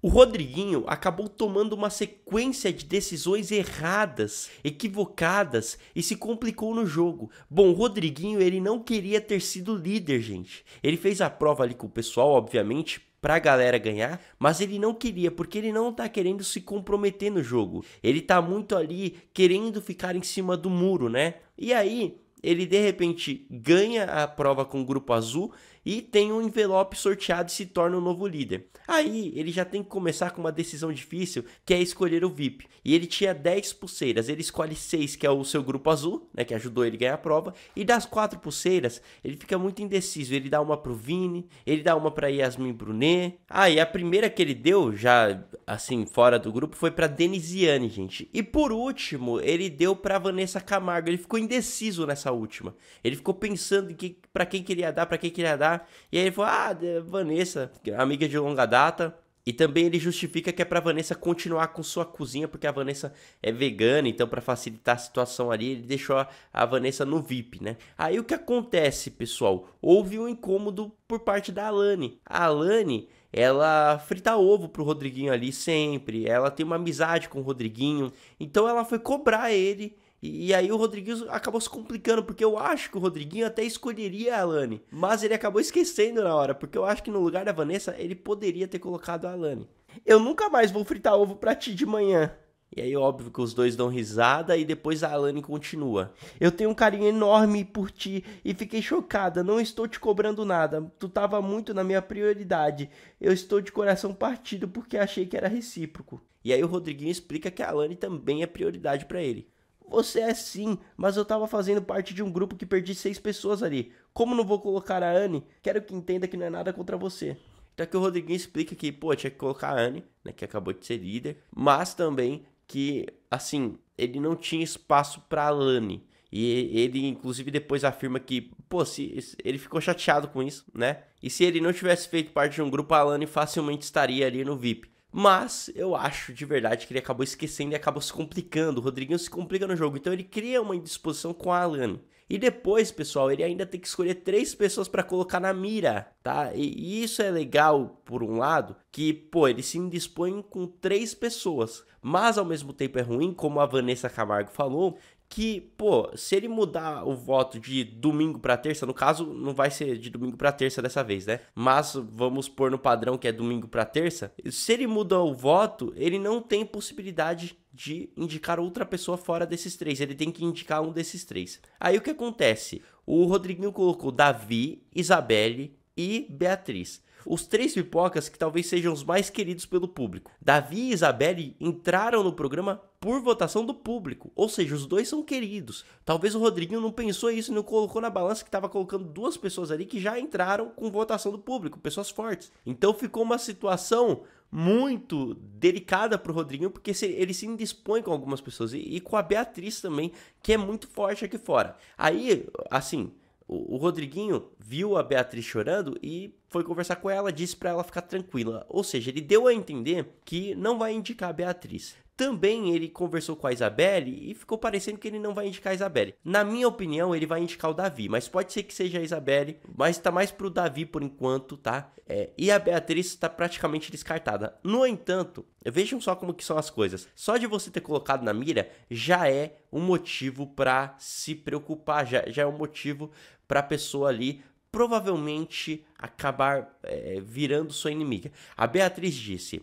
O Rodriguinho acabou tomando uma sequência de decisões erradas, equivocadas e se complicou no jogo. Bom, o Rodriguinho ele não queria ter sido líder, gente. Ele fez a prova ali com o pessoal, obviamente, para a galera ganhar, mas ele não queria, porque ele não tá querendo se comprometer no jogo. Ele tá muito ali querendo ficar em cima do muro, né? E aí, ele de repente ganha a prova com o grupo azul e tem um envelope sorteado e se torna o um novo líder. Aí ele já tem que começar com uma decisão difícil, que é escolher o VIP. E ele tinha 10 pulseiras, ele escolhe 6, que é o seu grupo azul, né, que ajudou ele a ganhar a prova, e das quatro pulseiras, ele fica muito indeciso, ele dá uma pro Vini, ele dá uma para Yasmin Brunet. Ah, e a primeira que ele deu, já assim, fora do grupo, foi para Denisiane, gente. E por último, ele deu para Vanessa Camargo. Ele ficou indeciso nessa última. Ele ficou pensando em que para quem queria dar, para quem queria dar. E aí ele falou: "Ah, Vanessa, é amiga de longa data". E também ele justifica que é para Vanessa continuar com sua cozinha, porque a Vanessa é vegana, então para facilitar a situação ali, ele deixou a Vanessa no VIP, né? Aí o que acontece, pessoal? Houve um incômodo por parte da Alane. A Alane, ela frita ovo pro Rodriguinho ali sempre, ela tem uma amizade com o Rodriguinho, então ela foi cobrar ele e, e, aí o Rodriguinho acabou se complicando, porque eu acho que o Rodriguinho até escolheria a Alane. Mas ele acabou esquecendo na hora, porque eu acho que no lugar da Vanessa ele poderia ter colocado a Alane. Eu nunca mais vou fritar ovo pra ti de manhã. E aí, óbvio que os dois dão risada e depois a Alane continua. Eu tenho um carinho enorme por ti e fiquei chocada. Não estou te cobrando nada. Tu tava muito na minha prioridade. Eu estou de coração partido porque achei que era recíproco. E aí o Rodriguinho explica que a Alane também é prioridade para ele. Você é sim, mas eu tava fazendo parte de um grupo que perdi seis pessoas ali. Como não vou colocar a Anne? Quero que entenda que não é nada contra você. Então aqui o Rodriguinho explica que, pô, tinha que colocar a Anne, né, que acabou de ser líder, mas também que, assim, ele não tinha espaço pra Lani. E ele, inclusive, depois afirma que, pô, se, ele ficou chateado com isso, né? E se ele não tivesse feito parte de um grupo, a Alane facilmente estaria ali no VIP. Mas eu acho de verdade que ele acabou esquecendo e acabou se complicando. O Rodriguinho se complica no jogo, então ele cria uma indisposição com a Alan. E depois, pessoal, ele ainda tem que escolher três pessoas para colocar na mira, tá? e isso é legal por um lado, que, pô, ele se indispõe com três pessoas. Mas ao mesmo tempo é ruim, como a Vanessa Camargo falou, que, pô, se ele mudar o voto de domingo para terça, no caso não vai ser de domingo para terça dessa vez, né? Mas vamos pôr no padrão que é domingo para terça. Se ele mudar o voto, ele não tem possibilidade de indicar outra pessoa fora desses três. Ele tem que indicar um desses três. Aí o que acontece? O Rodriguinho colocou Davi, Isabelle e Beatriz os três pipocas que talvez sejam os mais queridos pelo público. Davi e Isabelle entraram no programa por votação do público, ou seja, os dois são queridos. Talvez o Rodriguinho não pensou isso e não colocou na balança que estava colocando duas pessoas ali que já entraram com votação do público, pessoas fortes. Então ficou uma situação muito delicada pro Rodriguinho, porque ele se indispõe com algumas pessoas e com a Beatriz também, que é muito forte aqui fora. Aí, assim, o, Rodriguinho viu a Beatriz chorando e foi conversar com ela, disse para ela ficar tranquila. Ou seja, ele deu a entender que não vai indicar a Beatriz. Também ele conversou com a Isabelle e ficou parecendo que ele não vai indicar a Isabelle. Na minha opinião, ele vai indicar o Davi, mas pode ser que seja a Isabelle, mas tá mais pro Davi por enquanto, tá? É, e a Beatriz está praticamente descartada. No entanto, vejam só como que são as coisas. Só de você ter colocado na mira já é um motivo para se preocupar, já, já é um motivo para a pessoa ali provavelmente acabar é, virando sua inimiga. A Beatriz disse: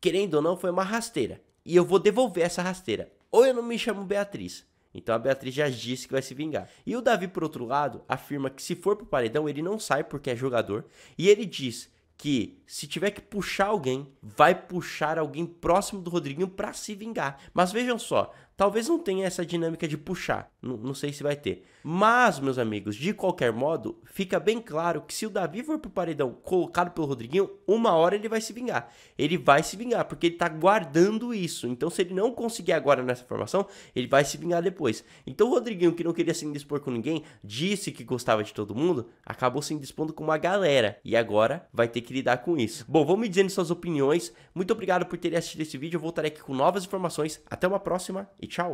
querendo ou não, foi uma rasteira. E eu vou devolver essa rasteira. Ou eu não me chamo Beatriz. Então a Beatriz já disse que vai se vingar. E o Davi, por outro lado, afirma que se for pro paredão, ele não sai porque é jogador. E ele diz que se tiver que puxar alguém, vai puxar alguém próximo do Rodriguinho para se vingar. Mas vejam só, Talvez não tenha essa dinâmica de puxar, não, não sei se vai ter. Mas, meus amigos, de qualquer modo, fica bem claro que se o Davi for pro paredão colocado pelo Rodriguinho, uma hora ele vai se vingar. Ele vai se vingar, porque ele tá guardando isso. Então, se ele não conseguir agora nessa formação, ele vai se vingar depois. Então, o Rodriguinho, que não queria se indispor com ninguém, disse que gostava de todo mundo, acabou se indispondo com uma galera. E agora vai ter que lidar com isso. Bom, vão me dizendo suas opiniões. Muito obrigado por terem assistido esse vídeo. Eu voltarei aqui com novas informações. Até uma próxima e ciao.